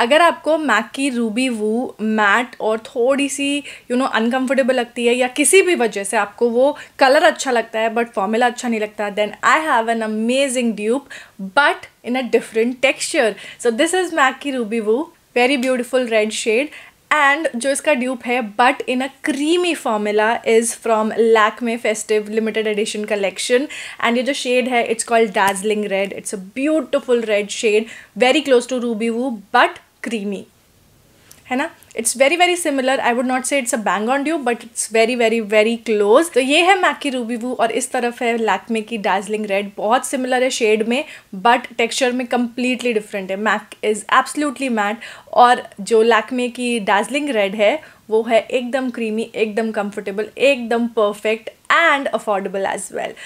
अगर आपको मैक की रूबी वू मैट और थोड़ी सी यू नो अनकम्फर्टेबल लगती है या किसी भी वजह से आपको वो कलर अच्छा लगता है बट फॉर्मूला अच्छा नहीं लगता then I have an amazing dupe but in a different texture so this is MAC की Ruby Woo very beautiful red shade and जो इसका ड्यूप है but in a creamy formula is from Lakme festive limited edition collection and ये जो shade है it's called Darjeeling red it's a beautiful red shade very close to Ruby Woo but creamy है ना it's very very similar I would not say it's a bang on dupe but it's very very very close तो ये है Mac की Ruby वू और इस तरफ है लैक्मे की डार्जिलिंग रेड बहुत सिमिलर है शेड में बट टेक्स्चर में कम्प्लीटली डिफरेंट है मैक इज़ एब्सोल्युटली मैट और जो लैकमे की डार्जिलिंग रेड है वो है एकदम क्रीमी एकदम कंफर्टेबल एकदम perfect and affordable as well